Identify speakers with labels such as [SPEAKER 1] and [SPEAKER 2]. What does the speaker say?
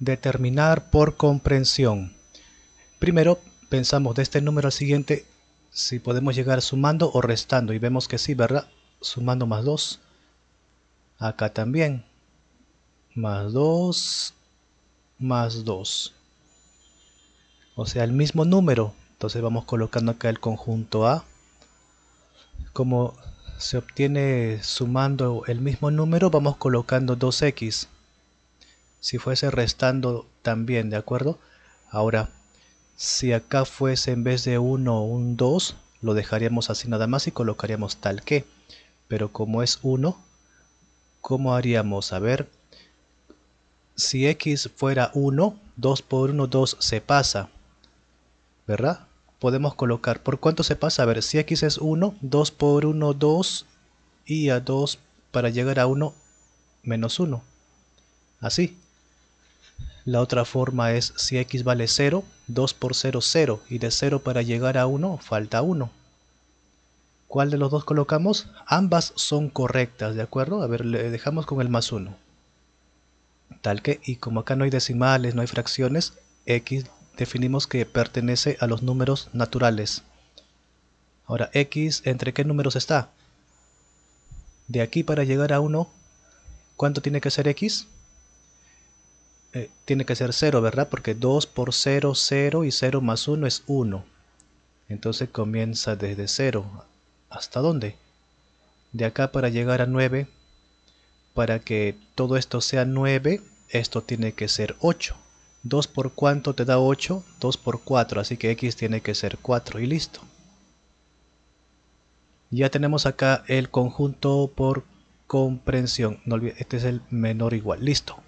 [SPEAKER 1] Determinar por comprensión. Primero pensamos de este número al siguiente si podemos llegar sumando o restando y vemos que sí, ¿verdad? Sumando más 2. Acá también. Más 2, más 2. O sea, el mismo número. Entonces vamos colocando acá el conjunto A. Como se obtiene sumando el mismo número, vamos colocando 2x si fuese restando también, ¿de acuerdo? Ahora, si acá fuese en vez de 1 un 2, lo dejaríamos así nada más y colocaríamos tal que. Pero como es 1, ¿cómo haríamos? A ver, si x fuera 1, 2 por 1, 2 se pasa, ¿verdad? Podemos colocar, ¿por cuánto se pasa? A ver, si x es 1, 2 por 1, 2 y a 2 para llegar a 1, menos 1. Así. La otra forma es si x vale 0, 2 por 0 0 y de 0 para llegar a 1 falta 1. ¿Cuál de los dos colocamos? Ambas son correctas, ¿de acuerdo? A ver, le dejamos con el más 1. Tal que, y como acá no hay decimales, no hay fracciones, x definimos que pertenece a los números naturales. Ahora, x, ¿entre qué números está? De aquí para llegar a 1, ¿cuánto tiene que ser x? Eh, tiene que ser 0, ¿verdad? Porque 2 por 0, 0 y 0 más 1 es 1. Entonces comienza desde 0. ¿Hasta dónde? De acá para llegar a 9. Para que todo esto sea 9, esto tiene que ser 8. 2 por cuánto te da 8? 2 por 4, así que x tiene que ser 4 y listo. Ya tenemos acá el conjunto por comprensión. No olvides, este es el menor igual. Listo.